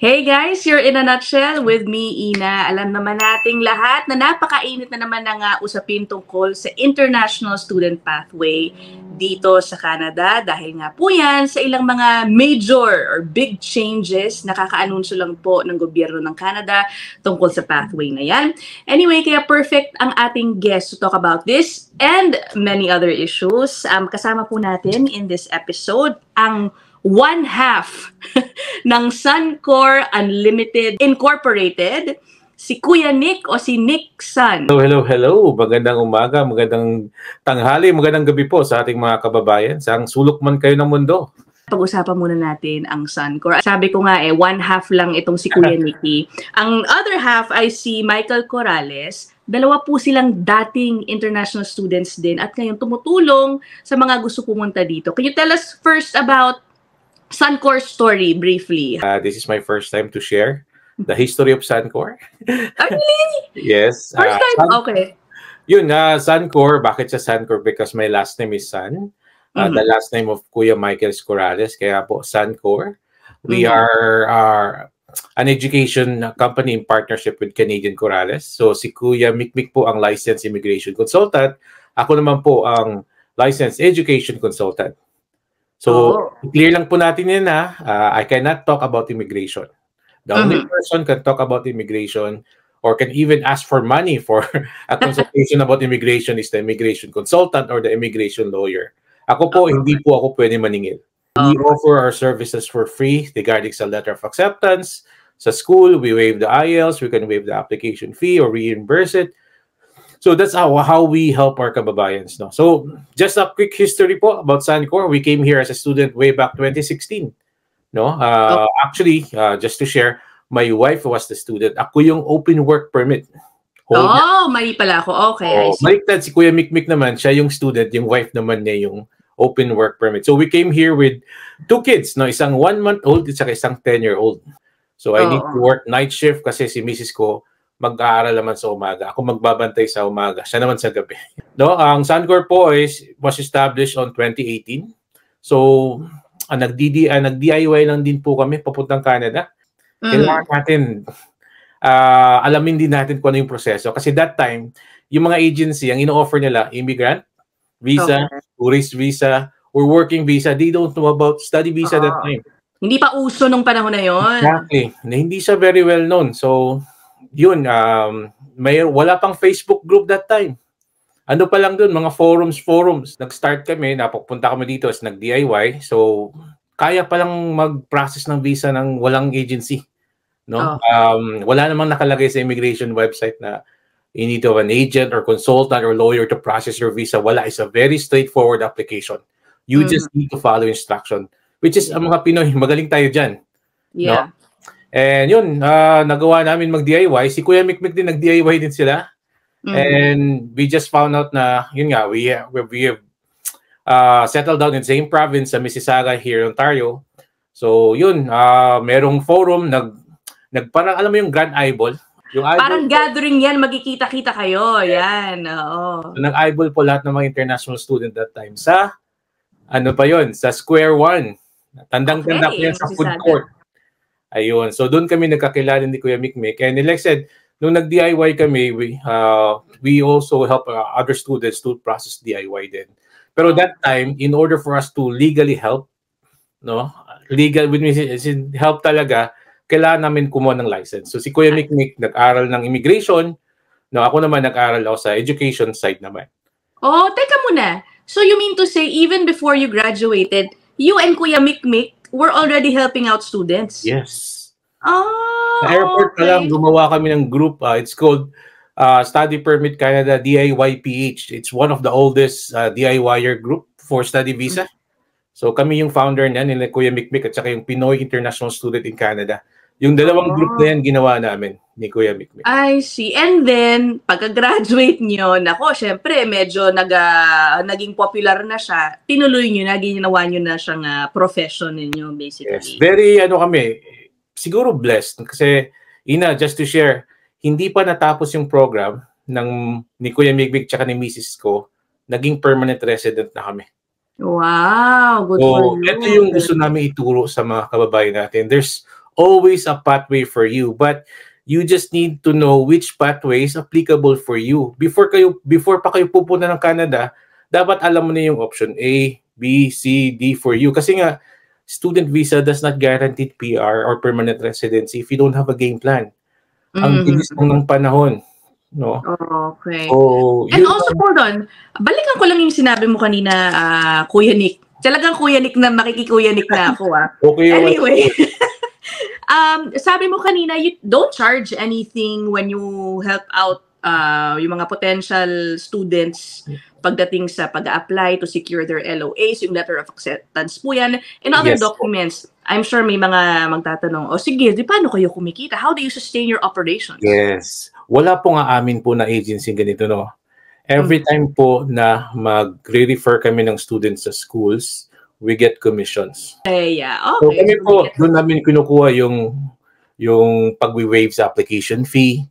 Hey guys, you're in a nutshell with me, Ina. Alam naman nating lahat na napakainit na naman ng uh, usapin tungkol sa International Student Pathway dito sa Canada dahil nga po yan sa ilang mga major or big changes nakakaanunsyo lang po ng gobyerno ng Canada tungkol sa pathway na yan. Anyway, kaya perfect ang ating guest to talk about this and many other issues. Um, kasama po natin in this episode ang one half ng Suncor Unlimited Incorporated, si Kuya Nick o si Nick Sun. Hello, hello, hello. Magandang umaga, magandang tanghali, magandang gabi po sa ating mga kababayan, sa ang sulok man kayo ng mundo. Pag-usapan muna natin ang Suncor. Sabi ko nga eh, one half lang itong si Kuya Nicky. ang other half ay si Michael Corrales, dalawa po silang dating international students din at ngayon tumutulong sa mga gusto pumunta dito. Can you tell us first about Suncor story briefly. Uh, this is my first time to share the history of Suncor. Oh, really? yes. First time? Uh, Sun okay. Yun, uh, Suncor. Bakit siya Suncor? Because my last name is Sun. Uh, mm-hmm. The last name of Kuya Michael Scorales. Kaya po, Suncor. We mm-hmm. are, are uh, an education company in partnership with Canadian Corales. So si Kuya Mikmik po ang licensed immigration consultant. Ako naman po ang licensed education consultant. So, oh. clear lang po natin yan ha. Uh, I cannot talk about immigration. The mm-hmm. only person can talk about immigration or can even ask for money for a consultation about immigration is the immigration consultant or the immigration lawyer. Ako po, okay. hindi po ako pwede maningil. We okay. offer our services for free regarding sa letter of acceptance. Sa school, we waive the IELTS, we can waive the application fee or reimburse it. So that's how how we help our kababayans. No? So just a quick history po about Sancor. We came here as a student way back 2016. No, uh, oh. actually, uh, just to share, my wife was the student. Ako yung open work permit. Holder. Oh, mali pala ako. Okay, so, I oh, see. Maliktad si Kuya Mikmik naman, siya yung student, yung wife naman niya yung open work permit. So we came here with two kids, no? Isang one-month-old at saka isang 10-year-old. So I oh. need to oh. work night shift kasi si Mrs. ko mag-aaral naman sa umaga. Ako magbabantay sa umaga. Siya naman sa gabi. No, ang Sandcore po is, was established on 2018. So, ang ah, nag-DIY ah, nag diy lang din po kami papuntang Canada. Mm. Kailangan natin uh, alamin din natin kung ano yung proseso. Kasi that time, yung mga agency, ang ino-offer nila, immigrant, visa, okay. tourist visa, or working visa, they don't know about study visa uh, that time. Hindi pa uso nung panahon na yon. Exactly. Na hindi siya very well known. So, yun, um, may, wala pang Facebook group that time. Ano pa lang doon, mga forums, forums. Nag-start kami, napupunta kami dito as nag-DIY. So, kaya pa lang mag-process ng visa ng walang agency. No? Oh. Um, wala namang nakalagay sa immigration website na you need to have an agent or consultant or lawyer to process your visa. Wala. It's a very straightforward application. You mm. just need to follow instruction. Which is, ang mga Pinoy, magaling tayo dyan. Yeah. No? And yun, uh, nagawa namin mag-DIY. Si Kuya Mikmik din nag-DIY din sila. Mm-hmm. And we just found out na, yun nga, we, we, we have uh, settled down in the same province sa Mississauga here in Ontario. So yun, uh, merong forum, nag, nag parang, alam mo yung Grand Eyeball? Yung eyeball Parang po, gathering yan, magkikita-kita kayo. Yeah. Yan, oo. So, nag-eyeball po lahat ng mga international student that time sa, ano pa yun, sa Square One. tandang tandang okay, yan sa food court. Ayun. So doon kami nagkakilala ni Kuya Mikmik. And like I said, nung nag-DIY kami, we, uh, we also help uh, other students to process DIY din. Pero that time, in order for us to legally help, no, legal, with me, help talaga, kailangan namin kumuha ng license. So si Kuya Mikmik nag-aral ng immigration, no, ako naman nag-aral ako sa education side naman. Oh, teka muna. So you mean to say, even before you graduated, you and Kuya Mikmik we're already helping out students. Yes. Oh, Sa airport okay. lang, gumawa kami ng group. Uh, it's called uh, Study Permit Canada DIY PH. It's one of the oldest uh, DIYer group for study visa. Mm -hmm. So kami yung founder niyan, nila Kuya Mikmik at saka yung Pinoy International Student in Canada. Yung dalawang oh. group na yan, ginawa namin ni Kuya Mikmik. I see. And then, pagka-graduate nyo, nako, syempre, medyo naga, ah, naging popular na siya. Tinuloy nyo na, ginawa nyo na siyang uh, profession ninyo, basically. Yes. Very, ano kami, siguro blessed. Kasi, Ina, just to share, hindi pa natapos yung program ng ni Kuya Migbig tsaka ni Mrs. ko. Naging permanent resident na kami. Wow! Good so, for you. Ito yung gusto namin ituro sa mga kababayan natin. There's always a pathway for you. But you just need to know which pathway is applicable for you. Before kayo before pa kayo pupunta ng Canada, dapat alam mo na yung option A, B, C, D for you. Kasi nga, student visa does not guarantee PR or permanent residency if you don't have a game plan. Mm-hmm. Ang bilis ng panahon. No? Okay. So, And also, hold on. Balikan ko lang yung sinabi mo kanina, uh, Kuya Nick. Talagang Kuya Nick na, makikikuya Nick na ako. Ah. okay. Anyway. um, sabi mo kanina, you don't charge anything when you help out uh, yung mga potential students pagdating sa pag-apply to secure their LOAs, yung letter of acceptance po yan, and other yes. documents. I'm sure may mga magtatanong, o oh, sige, di paano kayo kumikita? How do you sustain your operations? Yes. Wala po nga amin po na agency ganito, no? Every mm. time po na mag-refer kami ng students sa schools, we get commissions. Eh, yeah. Okay. So kami po, get... doon namin kinukuha yung yung pagwi-waive sa application fee,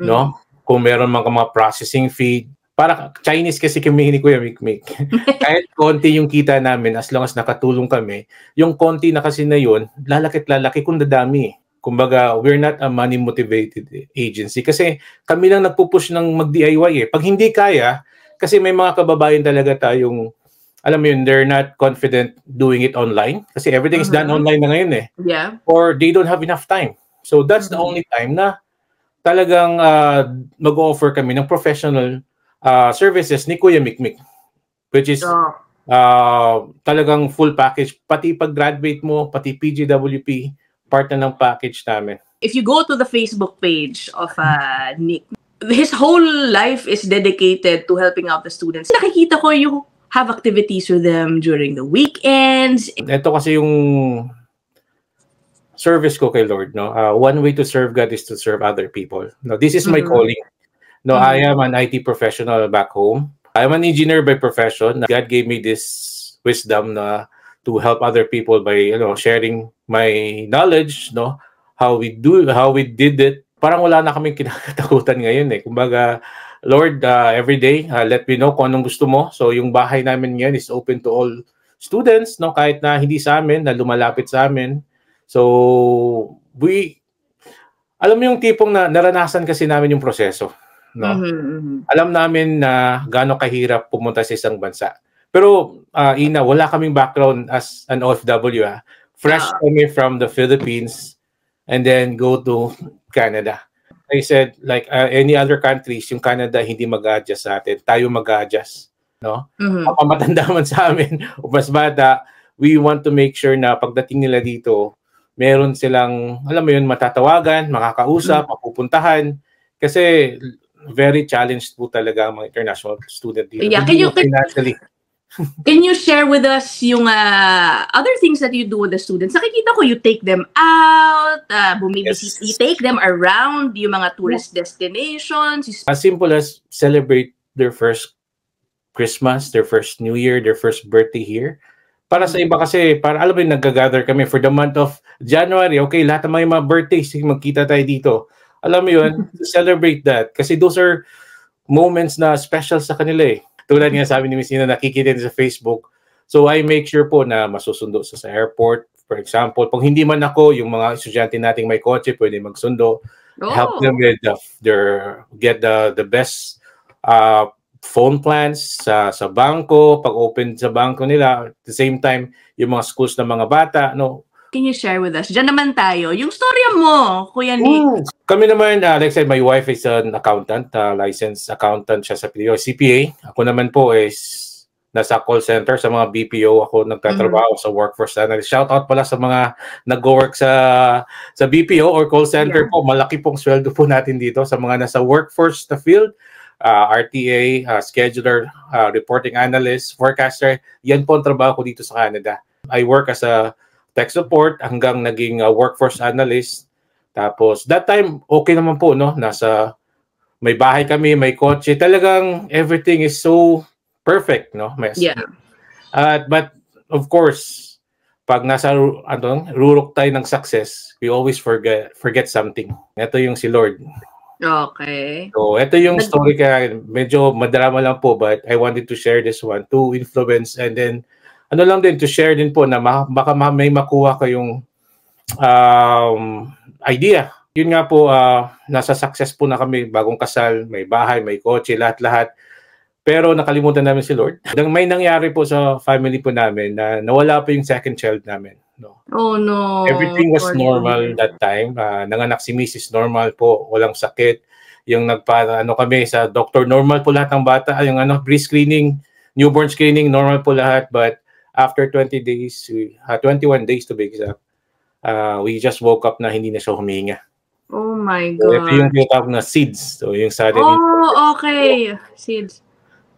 mm. no? Kung meron man mga processing fee, para Chinese kasi kami ni Kuya Mick Mick. Kahit konti yung kita namin, as long as nakatulong kami, yung konti na kasi na yun, lalaki-lalaki kung dadami. Kumbaga, we're not a money-motivated agency. Kasi kami lang nagpupush ng mag-DIY eh. Pag hindi kaya, kasi may mga kababayan talaga tayong alam mo yun, they're not confident doing it online kasi everything mm-hmm. is done mm-hmm. online na ngayon eh. Yeah. Or they don't have enough time. So that's mm-hmm. the only time na talagang uh, mag-offer kami ng professional uh, services ni Kuya Mikmik which is oh. uh, talagang full package pati pag-graduate mo, pati PGWP part na ng package namin. If you go to the Facebook page of uh, Nick, his whole life is dedicated to helping out the students. Nakikita ko yung have activities with them during the weekends. Ito kasi yung service ko kay Lord, no? Uh, one way to serve God is to serve other people. No, this is my mm-hmm. calling. No, mm-hmm. I am an IT professional back home. I'm an engineer by profession. God gave me this wisdom na to help other people by you know sharing my knowledge no how we do how we did it parang wala na kaming kinakatakutan ngayon eh kumbaga Lord, uh, every day, uh, let me know kung anong gusto mo. So yung bahay namin ngayon is open to all students, no? kahit na hindi sa amin, na lumalapit sa amin. So we, alam mo yung tipong na, naranasan kasi namin yung proseso. No? Mm-hmm. mm-hmm. Alam namin na gaano kahirap pumunta sa isang bansa. Pero uh, Ina, wala kaming background as an OFW. Ha? Ah. Fresh ah. kami from the Philippines and then go to Canada. I said, like uh, any other countries, yung Canada hindi mag-adjust sa atin. Tayo mag-adjust. No? Mm-hmm. Mapamatanda man sa amin o mas bata, we want to make sure na pagdating nila dito, meron silang, alam mo yun, matatawagan, makakausap, mm-hmm. mapupuntahan. Kasi very challenged po talaga ang mga international student dito. Yeah, can you, can, Can you share with us yung uh, other things that you do with the students? Nakikita ko you take them out, uh, ah, bumibisit, yes. you take them around yung mga tourist destinations. As simple as celebrate their first Christmas, their first New Year, their first birthday here. Para sa iba kasi, para alam mo yung nag-gather kami for the month of January. Okay, lahat ng mga birthdays, sige magkita tayo dito. Alam mo yun, celebrate that. Kasi those are moments na special sa kanila eh tulad nga sabi ni Miss Ina, nakikita din sa Facebook. So I make sure po na masusundo sa, sa airport. For example, pag hindi man ako, yung mga estudyante nating may kotse, pwede magsundo. Oh. Help them with the, their, get the, the best uh, phone plans sa, sa bangko pag open sa bangko nila. At the same time, yung mga schools ng mga bata, no, can you share with us? Diyan naman tayo. Yung storya mo, Kuya Nick. Mm. Kami naman, Alex, and my wife is an accountant, uh, licensed accountant siya sa PDO, CPA. Ako naman po is nasa call center sa mga BPO ako nagtatrabaho mm-hmm. sa workforce analyst. Shout out pala sa mga nag-work sa sa BPO or call center yeah. po. Malaki pong sweldo po natin dito sa mga nasa workforce the field, uh, ah, RTA, uh, ah, scheduler, uh, reporting analyst, forecaster. Yan po ang trabaho ko dito sa Canada. I work as a tech support hanggang naging uh, workforce analyst. Tapos that time okay naman po no, nasa may bahay kami, may kotse. Talagang everything is so perfect, no? May, yeah. Uh, but of course, pag nasa ano, rurok tayo ng success, we always forget forget something. Ito yung si Lord. Okay. So, ito yung story ka. Medyo madrama lang po, but I wanted to share this one to influence and then ano lang din to share din po na ma- baka ma- may makuha kayong um, idea. Yun nga po, uh, nasa success po na kami, bagong kasal, may bahay, may kotse, lahat-lahat. Pero nakalimutan namin si Lord. Nang may nangyari po sa family po namin na nawala po yung second child namin. No. Oh no. Everything was Lord. normal that time. Uh, nanganak si Mrs. Normal po, walang sakit. Yung nagpa ano kami sa doctor normal po lahat ng bata, yung ano pre-screening, newborn screening normal po lahat but after 20 days, uh, 21 days to be exact, uh, we just woke up na hindi na siya huminga. Oh my God. So, ito yung tinatawag na seeds. So, yung suddenly. Oh, okay. Seeds.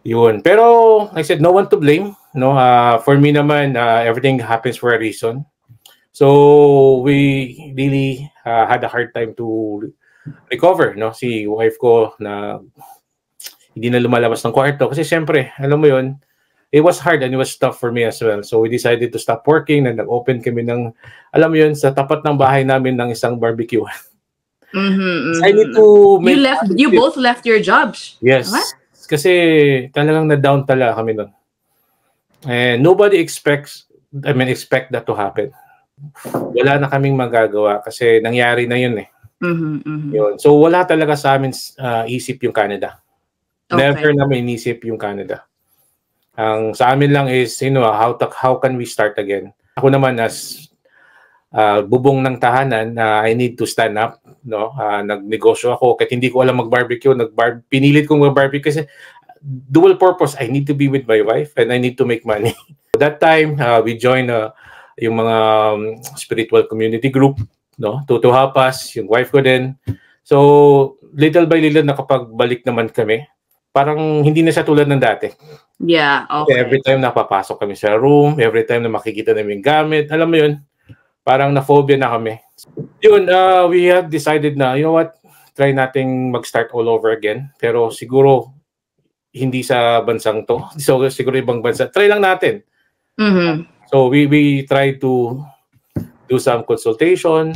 Yun. Pero, I said, no one to blame. No, uh, for me naman, uh, everything happens for a reason. So, we really uh, had a hard time to recover. No? Si wife ko na hindi na lumalabas ng kwarto. Kasi syempre, alam mo yun, it was hard and it was tough for me as well. So we decided to stop working and nag-open kami ng, alam mo yun, sa tapat ng bahay namin ng isang barbecue. Mm-hmm, so I need mm-hmm. to make you left you both left your jobs. Yes. What? Kasi talagang na-down tala kami nun. And nobody expects I mean expect that to happen. Wala na kaming magagawa kasi nangyari na yun eh. Mm-hmm, mm-hmm. Yun. So wala talaga sa amin uh, isip yung Canada. Okay. Never na may inisip yung Canada. Ang sa amin lang is, you know, how, to, how can we start again? Ako naman as uh, bubong ng tahanan na uh, I need to stand up, no? Uh, nagnegosyo ako kahit hindi ko alam mag-barbecue, nag-bar pinilit kong mag-barbecue kasi dual purpose, I need to be with my wife and I need to make money. That time, uh, we joined uh, yung mga um, spiritual community group, no? Tutuhapas, yung wife ko din. So, little by little nakapagbalik naman kami parang hindi na siya tulad ng dati. Yeah, okay. Every time napapasok kami sa room, every time na makikita namin gamit, alam mo yun, parang na-phobia na kami. Yun, uh, we have decided na, you know what, try nating mag-start all over again. Pero siguro, hindi sa bansang to. So, siguro ibang bansa. Try lang natin. Mm-hmm. So, we, we try to do some consultation.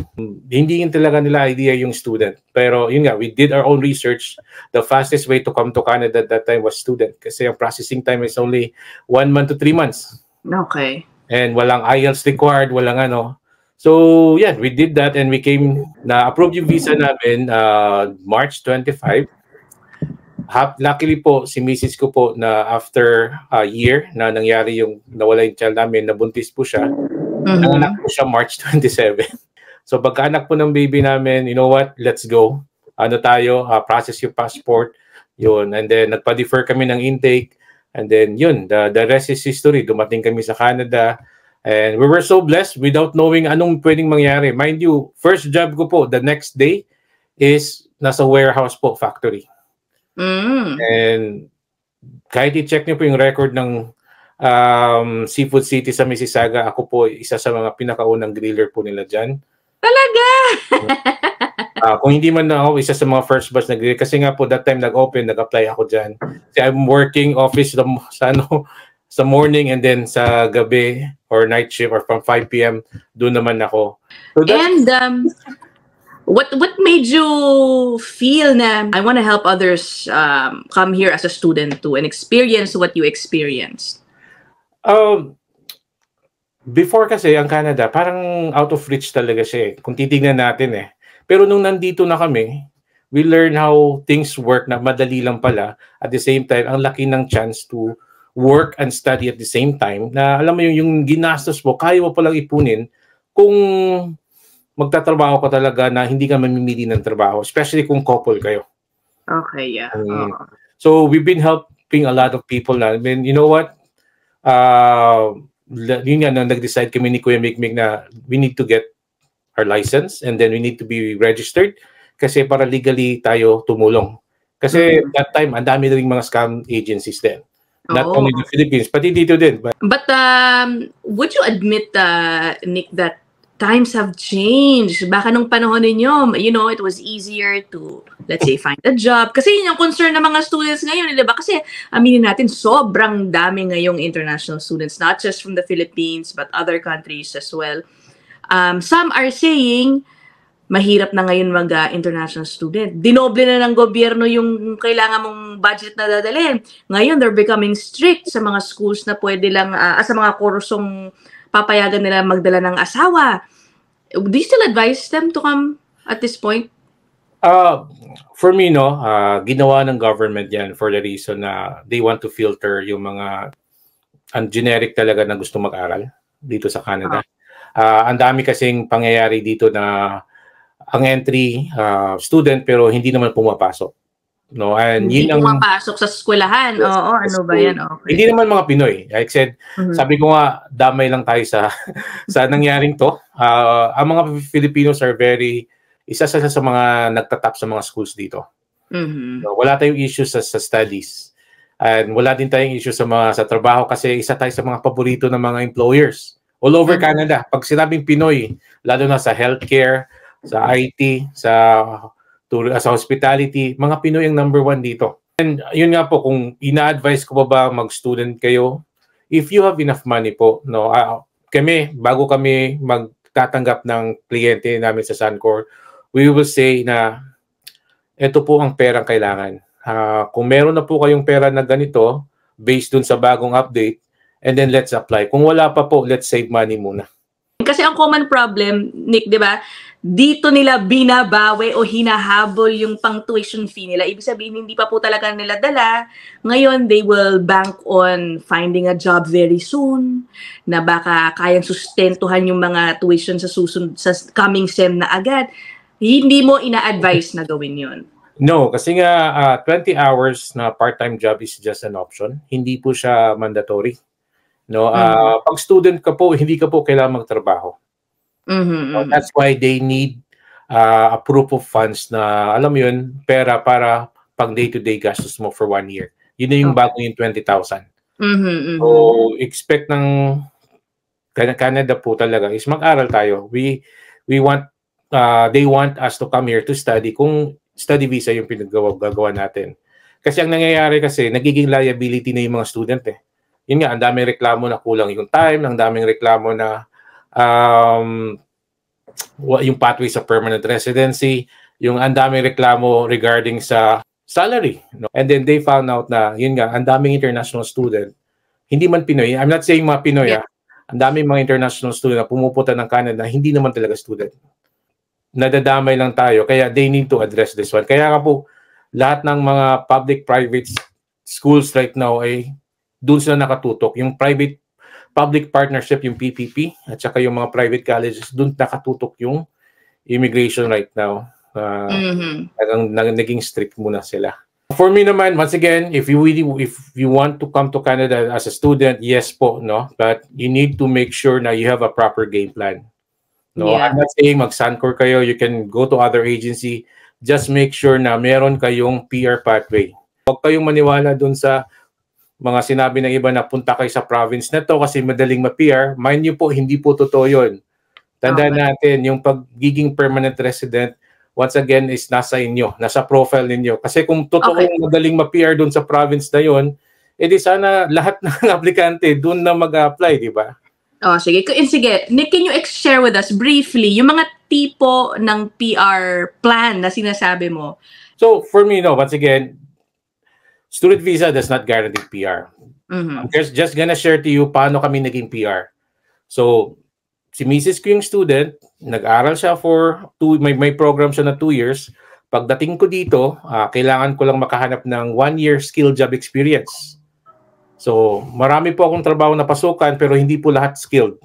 Hindi yun talaga nila idea yung student. Pero yun nga, we did our own research. The fastest way to come to Canada at that time was student kasi yung processing time is only one month to three months. Okay. And walang IELTS required, walang ano. So yeah, we did that and we came, na-approve yung visa namin uh, March 25. Hap, luckily po, si Mrs. ko po na after a year na nangyari yung nawala yung child namin, nabuntis po siya Mm-hmm. Nanganak po siya March 27. so pagkaanak po ng baby namin, you know what, let's go. Ano tayo, uh, process your passport. Yun. And then nagpa-defer kami ng intake. And then yun, the, the rest is history. Dumating kami sa Canada. And we were so blessed without knowing anong pwedeng mangyari. Mind you, first job ko po the next day is nasa warehouse po, factory. Mm. And kahit i-check niyo po yung record ng um, Seafood City sa Mississauga. Ako po isa sa mga pinakaunang griller po nila dyan. Talaga? uh, kung hindi man ako, isa sa mga first batch na griller. Kasi nga po, that time nag-open, nag-apply ako dyan. Kasi I'm working office sa, sa, ano, sa morning and then sa gabi or night shift or from 5 p.m. doon naman ako. So and um, what what made you feel na I want to help others um, come here as a student to and experience what you experienced? Um, before kasi ang Canada, parang out of reach talaga siya eh, kung titignan natin eh. Pero nung nandito na kami, we learn how things work na madali lang pala. At the same time, ang laki ng chance to work and study at the same time na alam mo yung, yung ginastos mo, kaya mo palang ipunin kung magtatrabaho ka talaga na hindi ka mamimili ng trabaho, especially kung couple kayo. Okay, yeah. Um, uh So we've been helping a lot of people na. I mean, you know what? uh, yun nga, na nag-decide kami ni Kuya Mikmik na we need to get our license and then we need to be registered kasi para legally tayo tumulong. Kasi mm-hmm. that time, ang dami na rin mga scam agencies din. Not Oo. only the Philippines, pati dito din. But, but um, would you admit, uh, Nick, that times have changed. Baka nung panahon ninyo, you know, it was easier to, let's say, find a job. Kasi yun yung concern ng mga students ngayon, di ba? Kasi, aminin natin, sobrang dami ngayong international students, not just from the Philippines, but other countries as well. Um, some are saying, mahirap na ngayon mag uh, international student. Dinoble na ng gobyerno yung kailangan mong budget na dadalhin. Ngayon, they're becoming strict sa mga schools na pwede lang, uh, sa mga kursong papayagan nila magdala ng asawa. Do you still advise them to come at this point? Uh, for me, no, uh, ginawa ng government yan for the reason na they want to filter yung mga ang generic talaga na gusto mag-aral dito sa Canada. Ah. uh ang dami kasing pangyayari dito na ang entry uh, student pero hindi naman pumapasok No, and hindi yun ang pumapasok sa eskwelahan. Oo, oh, ano ba 'yan? Okay. Hindi naman mga Pinoy. I said, mm-hmm. sabi ko nga damay lang tayo sa sa nangyaring to. Uh, ang mga Filipinos are very isa sa sa mga nagtatap sa mga schools dito. Mm-hmm. No, wala tayong issue sa, sa studies. And wala din tayong issue sa mga sa trabaho kasi isa tayo sa mga paborito ng mga employers all over mm-hmm. Canada. Pag sinabing Pinoy, lalo na sa healthcare, sa IT, sa to, as ah, hospitality, mga Pinoy ang number one dito. And yun nga po, kung ina-advise ko pa ba, ba mag-student kayo, if you have enough money po, no, uh, kami, bago kami magtatanggap ng kliyente namin sa Suncor, we will say na ito po ang perang kailangan. Uh, kung meron na po kayong pera na ganito, based dun sa bagong update, and then let's apply. Kung wala pa po, let's save money muna. Kasi ang common problem, Nick, di ba? dito nila binabawi o hinahabol yung pang tuition fee nila. Ibig sabihin, hindi pa po talaga nila dala. Ngayon, they will bank on finding a job very soon na baka kayang sustentuhan yung mga tuition sa, susun- sa coming SEM na agad. Hindi mo ina-advise na gawin yon. No, kasi nga uh, ah, 20 hours na part-time job is just an option. Hindi po siya mandatory. No, uh, mm-hmm. pag student ka po, hindi ka po kailangan magtrabaho. Mm-hmm. So mm-hmm. that's why they need uh, a proof of funds na, alam mo yun, pera para pag day-to-day gastos mo for one year. Yun na yung okay. bago yung 20,000. Mm-hmm, mm-hmm, So, expect ng Canada po talaga is mag-aral tayo. We we want uh, they want us to come here to study kung study visa yung pinagagawa natin. Kasi ang nangyayari kasi, nagiging liability na yung mga student eh. Yun nga, ang daming reklamo na kulang yung time, ang daming reklamo na um, yung pathway sa permanent residency, yung ang daming reklamo regarding sa salary. No? And then they found out na, yun nga, ang daming international student, hindi man Pinoy, I'm not saying mga Pinoy, ah. yeah. ah, ang daming mga international student na pumupunta ng Canada, hindi naman talaga student. Nadadamay lang tayo, kaya they need to address this one. Kaya nga po, lahat ng mga public-private schools right now ay eh, doon sila nakatutok. Yung private public partnership yung PPP at saka yung mga private colleges doon nakatutok yung immigration right now. Uh, mm-hmm. Talagang naging strict muna sila. For me naman, once again, if you really, if you want to come to Canada as a student, yes po, no? But you need to make sure na you have a proper game plan. No, yeah. I'm not saying mag-Suncor kayo, you can go to other agency, just make sure na meron kayong PR pathway. Huwag kayong maniwala doon sa mga sinabi ng iba na punta kayo sa province na to kasi madaling ma-PR, mind nyo po, hindi po totoo yun. Tandaan okay. natin, yung pagiging permanent resident, once again, is nasa inyo, nasa profile ninyo. Kasi kung totoo okay. madaling ma-PR doon sa province na yun, edi sana lahat ng aplikante doon na mag-apply, di ba? Oh, sige. Eh, sige, Nick, can you share with us briefly yung mga tipo ng PR plan na sinasabi mo? So, for me, no, once again, student visa does not guarantee PR. Mm-hmm. I'm just, just gonna share to you paano kami naging PR. So, si Mrs. ko yung student, nag-aral siya for, two, may, may program siya na two years. Pagdating ko dito, uh, kailangan ko lang makahanap ng one-year skill job experience. So, marami po akong trabaho na pasukan pero hindi po lahat skilled.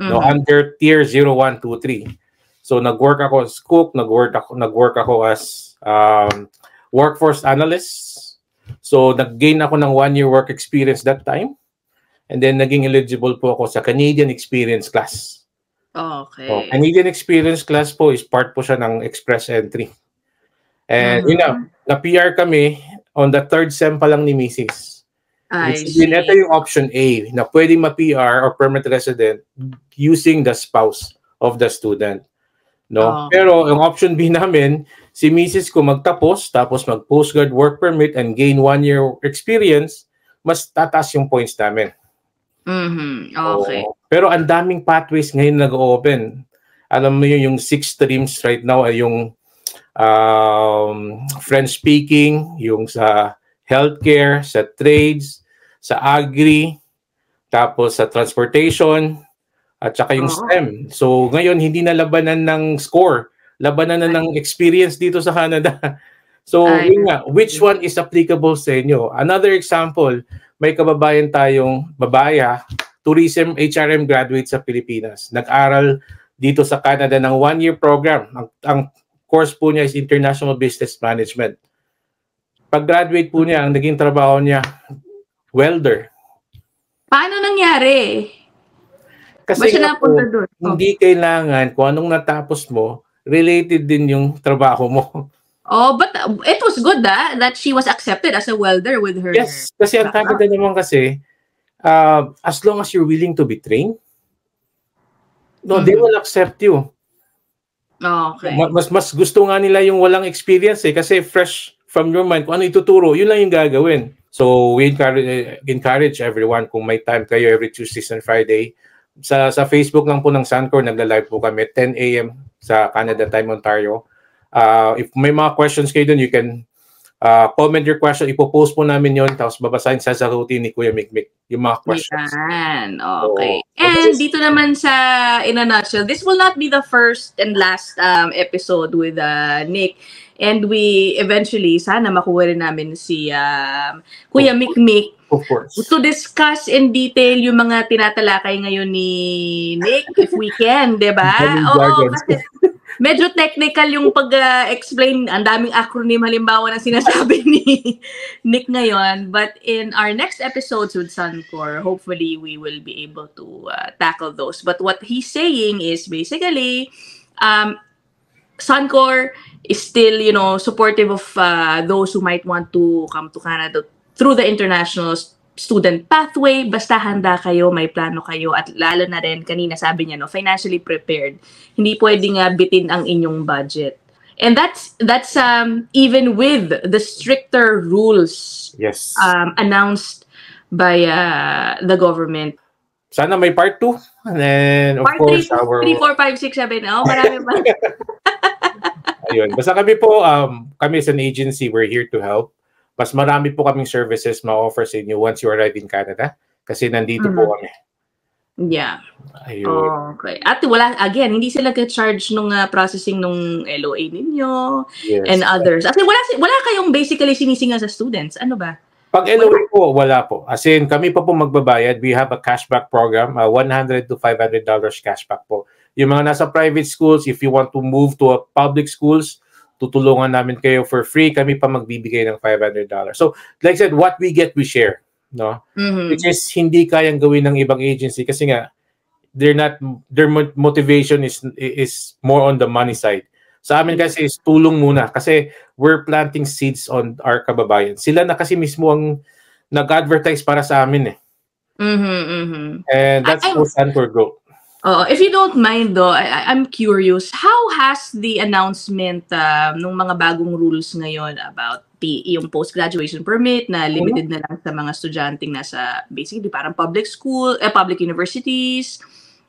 Mm-hmm. No, under tier 0, 1, 2, 3. So, nag-work ako as cook, nag-work ako, nag-work ako as um, workforce analyst, So, nag-gain ako ng one-year work experience that time. And then, naging eligible po ako sa Canadian Experience class. Oh, okay. So, oh, Canadian Experience class po is part po siya ng express entry. And, mm-hmm. you know, na-PR kami on the third sem pa lang ni Mrs. I see. Ito yung option A, na pwedeng ma-PR or permanent resident using the spouse of the student. No? Okay. Oh. Pero, yung option B namin, si misis ko magtapos, tapos mag-postgrad work permit and gain one year experience, mas tataas yung points namin. Mm-hmm. Okay. Oo. Pero ang daming pathways ngayon nag-open. Alam mo yun, yung six streams right now ay yung um, French speaking, yung sa healthcare, sa trades, sa agri, tapos sa transportation, at saka yung uh-huh. STEM. So ngayon, hindi na labanan ng score labanan na ng experience dito sa Canada. So, Ay. yun nga, which one is applicable sa inyo? Another example, may kababayan tayong babaya, tourism HRM graduate sa Pilipinas. Nag-aral dito sa Canada ng one-year program. Ang, ang course po niya is International Business Management. Pag-graduate po niya, ang naging trabaho niya, welder. Paano nangyari? Kasi Ba't siya napunta doon? Hindi kailangan kung anong natapos mo, related din yung trabaho mo. Oh, but uh, it was good ah, that she was accepted as a welder with her. Yes, kasi ang kaganda naman kasi, uh, as long as you're willing to be trained, no, mm-hmm. they will accept you. Oh, okay. Mas mas gusto nga nila yung walang experience eh kasi fresh from your mind kung ano ituturo, yun lang yung gagawin. So we encourage, eh, encourage everyone kung may time kayo every Tuesdays and Friday sa sa Facebook lang po ng Suncor nagla-live po kami 10 a.m sa Canada Time Ontario. Uh, if may mga questions kayo dun, you can uh, comment your question. Ipo-post po namin yon tapos babasahin sa sa routine ni Kuya Mikmik yung mga questions. Yan. Okay. So, and so, dito naman sa in a nutshell, this will not be the first and last um, episode with uh, Nick. And we eventually, sana makuha rin namin si um, Kuya oh. Mikmik Of course. To discuss in detail yung mga tinatalakay ngayon ni Nick, if we can, di ba? Oo, kasi medyo technical yung pag-explain. Ang daming acronym halimbawa na sinasabi ni Nick ngayon. But in our next episodes with Suncor, hopefully we will be able to uh, tackle those. But what he's saying is basically, um, Suncor is still, you know, supportive of uh, those who might want to come to Canada through the international student pathway, basta handa kayo, may plano kayo, at lalo na rin, kanina sabi niya, no, financially prepared. Hindi pwedeng uh, bitin ang inyong budget. And that's that's um, even with the stricter rules yes. um, announced by uh, the government. Sana may part 2. And then, of part course, three, our... 3, 4, 5, 6, 7. Oh, marami ba? Ayun. Basta kami po, um, kami as an agency, we're here to help. Mas marami po kaming services ma-offer sa inyo once you arrive in Canada kasi nandito mm-hmm. po kami. Yeah. Ayun. okay. At wala, again, hindi sila ka-charge nung uh, processing nung LOA ninyo yes. and others. At wala, wala kayong basically sinisinga sa students. Ano ba? Pag LOA po, wala po. As in, kami pa po magbabayad. We have a cashback program, uh, ah, $100 to $500 dollars cashback po. Yung mga nasa private schools, if you want to move to a public schools, tutulungan namin kayo for free, kami pa magbibigay ng $500. So, like I said, what we get, we share. No? Mm-hmm. Which is hindi kayang gawin ng ibang agency kasi nga, they're not, their motivation is, is more on the money side. Sa amin kasi is tulong muna kasi we're planting seeds on our kababayan. Sila na kasi mismo ang nag-advertise para sa amin eh. Mm-hmm, mm-hmm. And that's I, I, for Growth. Uh, if you don't mind though, I, I'm curious, how has the announcement uh, um, ng mga bagong rules ngayon about the, yung post-graduation permit na limited na lang sa mga estudyanteng nasa basically parang public school, eh, public universities,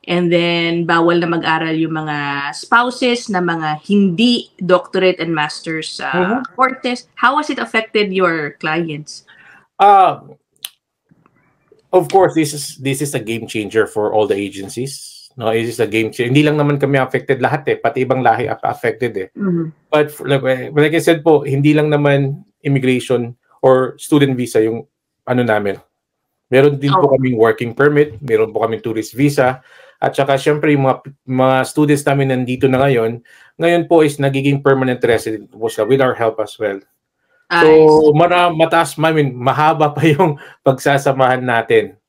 and then bawal na mag-aral yung mga spouses na mga hindi doctorate and master's uh, mm How has it affected your clients? Uh, of course, this is this is a game changer for all the agencies No, it is a game changer. Hindi lang naman kami affected lahat eh, pati ibang lahi affected eh. Mm-hmm. But like, eh, like I said po, hindi lang naman immigration or student visa yung ano namin. Meron din oh. po kaming working permit, meron po kaming tourist visa, at saka syempre yung mga, mga students namin nandito na ngayon, ngayon po is nagiging permanent resident po siya with our help as well. So, mara, mataas, I mean, mahaba pa yung pagsasamahan natin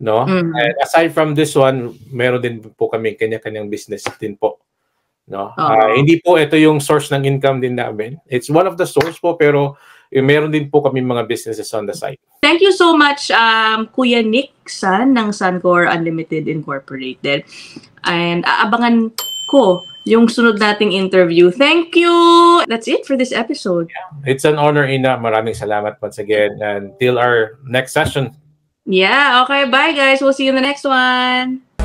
no? Mm. And aside from this one, meron din po kami kanya-kanyang business din po. No? Uh, uh, hindi po ito yung source ng income din namin. It's one of the source po pero eh, meron din po kami mga businesses on the side. Thank you so much um, Kuya Nick San ng Suncor Unlimited Incorporated. And aabangan ko yung sunod nating interview. Thank you! That's it for this episode. Yeah. It's an honor, Ina. Maraming salamat once again. And till our next session. Yeah, okay, bye guys. We'll see you in the next one.